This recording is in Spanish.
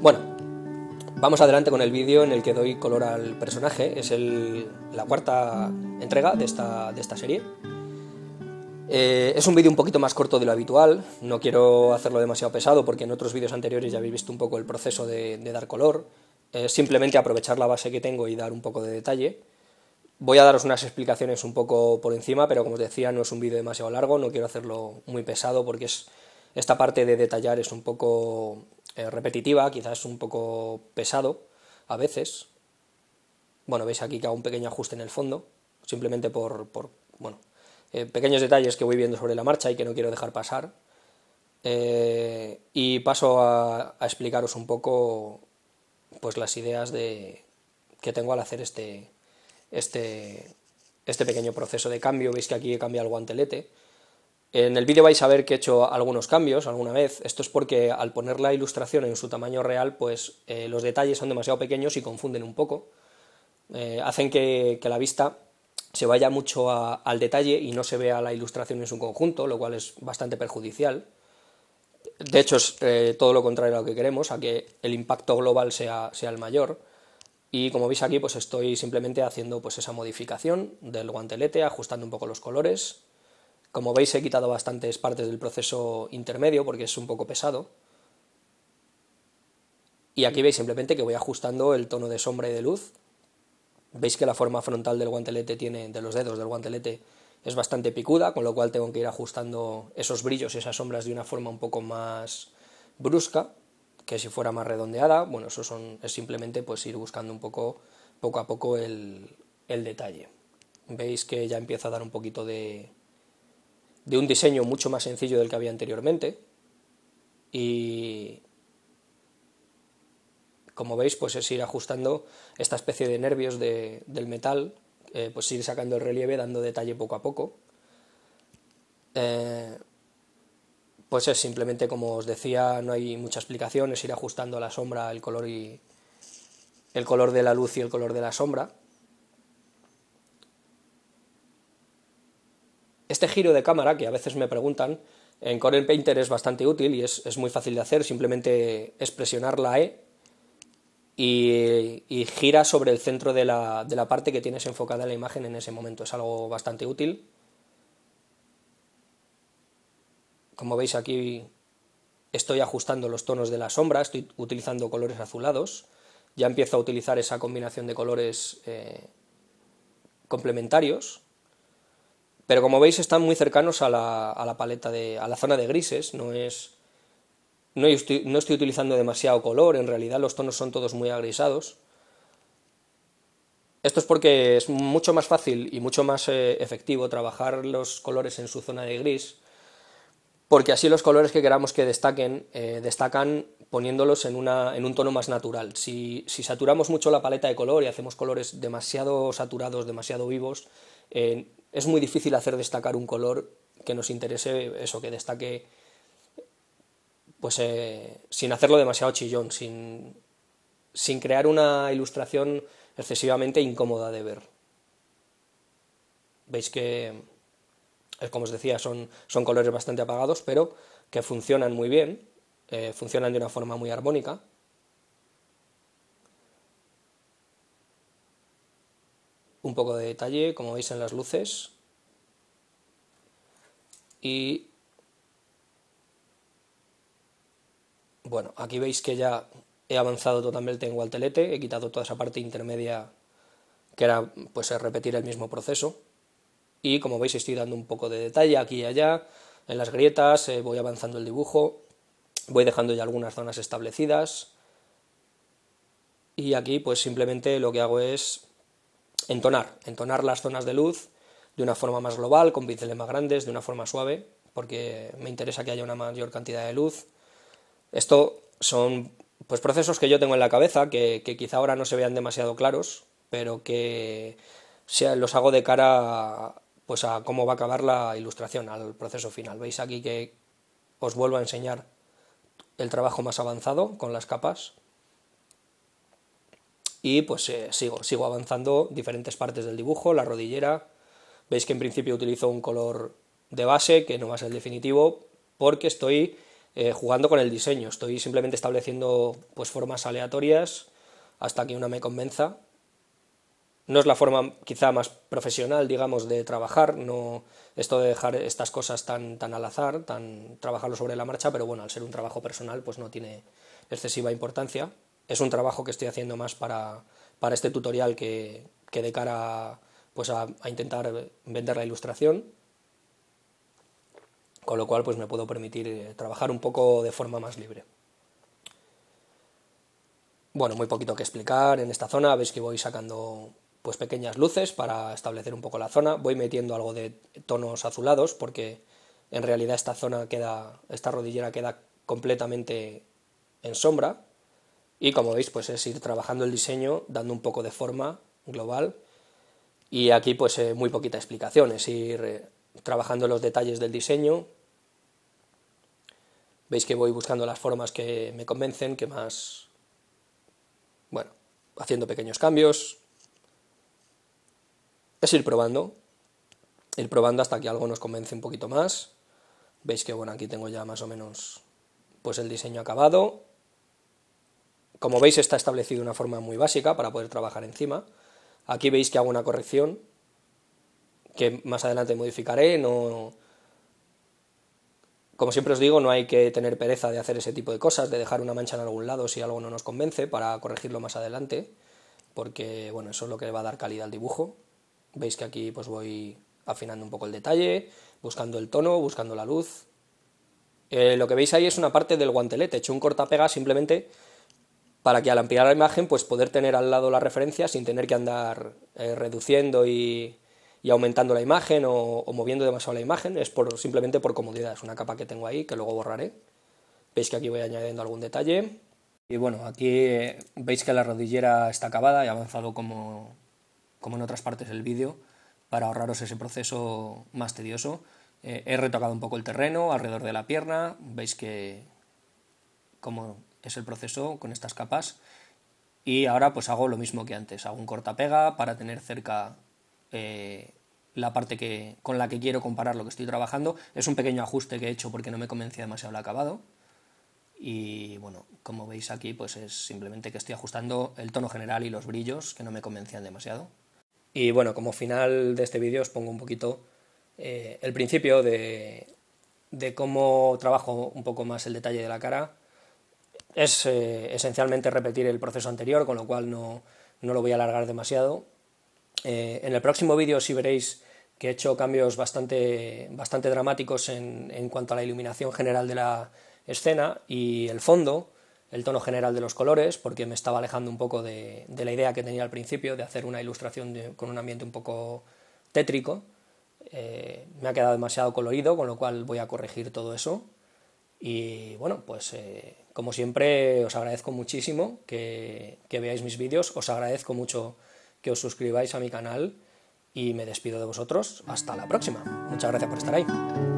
Bueno, vamos adelante con el vídeo en el que doy color al personaje. Es la cuarta entrega de esta, de esta serie. Eh, es un vídeo un poquito más corto de lo habitual, no quiero hacerlo demasiado pesado porque en otros vídeos anteriores ya habéis visto un poco el proceso de, dar color, eh, simplemente aprovechar la base que tengo y dar un poco de detalle. Voy a daros unas explicaciones un poco por encima, pero como os decía no es un vídeo demasiado largo, no quiero hacerlo muy pesado porque es, esta parte de detallar es un poco eh, repetitiva, quizás un poco pesado a veces. Bueno, veis aquí que hago un pequeño ajuste en el fondo, simplemente por, bueno, eh, pequeños detalles que voy viendo sobre la marcha y que no quiero dejar pasar. Eh, y paso a, a, explicaros un poco pues las ideas de, que tengo al hacer este, este, este pequeño proceso de cambio. Veis que aquí he cambiado el guantelete en el vídeo vais a ver que he hecho algunos cambios alguna vez. Esto es porque al poner la ilustración en su tamaño real, pues eh, los detalles son demasiado pequeños y confunden un poco. Eh, hacen que, la vista se vaya mucho al detalle y no se vea la ilustración en su conjunto, lo cual es bastante perjudicial. De hecho, es eh, todo lo contrario a lo que queremos, a que el impacto global sea, sea el mayor. Y como veis aquí, pues estoy simplemente haciendo pues, esa modificación del guantelete, ajustando un poco los colores como veis he quitado bastantes partes del proceso intermedio porque es un poco pesado. Y aquí veis simplemente que voy ajustando el tono de sombra y de luz. Veis que la forma frontal del guantelete tiene, de los dedos del guantelete, es bastante picuda, con lo cual tengo que ir ajustando esos brillos y esas sombras de una forma un poco más brusca, que si fuera más redondeada, bueno, eso son, es simplemente pues ir buscando un poco, poco a poco el, el detalle. Veis que ya empieza a dar un poquito de, de un diseño mucho más sencillo del que había anteriormente. Y como veis, pues es ir ajustando esta especie de nervios del metal, eh, pues ir sacando el relieve, dando detalle poco a poco. Eh, pues es simplemente, como os decía, no hay mucha explicación, es ir ajustando la sombra, el color y el color de la luz y el color de la sombra. Este giro de cámara, que a veces me preguntan, en Corel Painter es bastante útil y es, muy fácil de hacer, simplemente es presionar la E y, gira sobre el centro de la, parte que tienes enfocada en la imagen en ese momento. Es algo bastante útil. Como veis aquí estoy ajustando los tonos de la sombra, estoy utilizando colores azulados, ya empiezo a utilizar esa combinación de colores eh, complementarios. Pero como veis están muy cercanos a la, paleta de, a la zona de grises, no es... No estoy, utilizando demasiado color, en realidad los tonos son todos muy agrisados. Esto es porque es mucho más fácil y mucho más eh, efectivo trabajar los colores en su zona de gris, porque así los colores que queramos que destaquen, eh, destacan poniéndolos en, una, en, un tono más natural. Si, saturamos mucho la paleta de color y hacemos colores demasiado saturados, demasiado vivos, eh, es muy difícil hacer destacar un color que nos interese, eso, que destaque, pues eh, sin hacerlo demasiado chillón, sin, crear una ilustración excesivamente incómoda de ver. Veis que, eh, como os decía, son, son colores bastante apagados, pero que funcionan muy bien, eh, funcionan de una forma muy armónica. un poco de detalle, como veis en las luces. Y bueno, aquí veis que ya he avanzado totalmente en Gualtelete, he quitado toda esa parte intermedia que era pues repetir el mismo proceso. Y como veis estoy dando un poco de detalle aquí y allá, en las grietas, eh, voy avanzando el dibujo, voy dejando ya algunas zonas establecidas. Y aquí pues simplemente lo que hago es entonar, entonar las zonas de luz de una forma más global, con pinceles más grandes, de una forma suave, porque me interesa que haya una mayor cantidad de luz. Esto son pues procesos que yo tengo en la cabeza, que, quizá ahora no se vean demasiado claros, pero que los hago de cara pues a cómo va a acabar la ilustración, al proceso final. Veis aquí que os vuelvo a enseñar el trabajo más avanzado con las capas y pues eh, sigo, avanzando diferentes partes del dibujo, la rodillera, veis que en principio utilizo un color de base que no va a ser definitivo porque estoy eh, jugando con el diseño, estoy simplemente estableciendo pues formas aleatorias hasta que una me convenza. No es la forma quizá más profesional, digamos, de trabajar, no esto de dejar estas cosas tan, tan al azar, tan trabajarlo sobre la marcha, pero bueno, al ser un trabajo personal pues no tiene excesiva importancia es un trabajo que estoy haciendo más para, este tutorial que, que, de cara pues a, intentar vender la ilustración, con lo cual pues me puedo permitir eh, trabajar un poco de forma más libre. Bueno, muy poquito que explicar en esta zona, veis que voy sacando pues pequeñas luces para establecer un poco la zona, voy metiendo algo de tonos azulados porque en realidad esta zona queda, esta rodillera queda completamente en sombra, y como veis, pues es ir trabajando el diseño, dando un poco de forma global. Y aquí pues eh, muy poquita explicación, es ir eh, trabajando los detalles del diseño. Veis que voy buscando las formas que me convencen, que más... Bueno, haciendo pequeños cambios. Es ir probando, ir probando hasta que algo nos convence un poquito más. Veis que bueno, aquí tengo ya más o menos pues el diseño acabado. Como veis está establecido una forma muy básica para poder trabajar encima. Aquí veis que hago una corrección que más adelante modificaré. No, como siempre os digo, no hay que tener pereza de hacer ese tipo de cosas, de dejar una mancha en algún lado si algo no nos convence para corregirlo más adelante, porque bueno, eso es lo que le va a dar calidad al dibujo. Veis que aquí pues voy afinando un poco el detalle, buscando el tono, buscando la luz. Eh, lo que veis ahí es una parte del guantelete, he hecho un cortapega simplemente para que al ampliar la imagen, pues poder tener al lado la referencia sin tener que andar eh, reduciendo y, aumentando la imagen o, moviendo demasiado la imagen, es por, simplemente por comodidad, es una capa que tengo ahí que luego borraré. Veis que aquí voy añadiendo algún detalle. Y bueno, aquí eh, veis que la rodillera está acabada y avanzado como, como en otras partes del vídeo, para ahorraros ese proceso más tedioso. Eh, he retocado un poco el terreno alrededor de la pierna, veis que como es el proceso con estas capas. Y ahora pues hago lo mismo que antes, hago un cortapega para tener cerca eh, la parte que, con la que quiero comparar lo que estoy trabajando. Es un pequeño ajuste que he hecho porque no me convencía demasiado el acabado. Y bueno, como veis aquí, pues es simplemente que estoy ajustando el tono general y los brillos que no me convencían demasiado. Y bueno, como final de este vídeo os pongo un poquito eh, el principio de, de cómo trabajo un poco más el detalle de la cara es eh, esencialmente repetir el proceso anterior, con lo cual no, lo voy a alargar demasiado. Eh, en el próximo vídeo, si veréis que he hecho cambios bastante, dramáticos en, cuanto a la iluminación general de la escena y el fondo, el tono general de los colores, porque me estaba alejando un poco de, la idea que tenía al principio de hacer una ilustración con un ambiente un poco tétrico. Eh, me ha quedado demasiado colorido, con lo cual voy a corregir todo eso. Y bueno, pues como siempre, os agradezco muchísimo que, veáis mis vídeos, os agradezco mucho que os suscribáis a mi canal y me despido de vosotros. Hasta la próxima. Muchas gracias por estar ahí.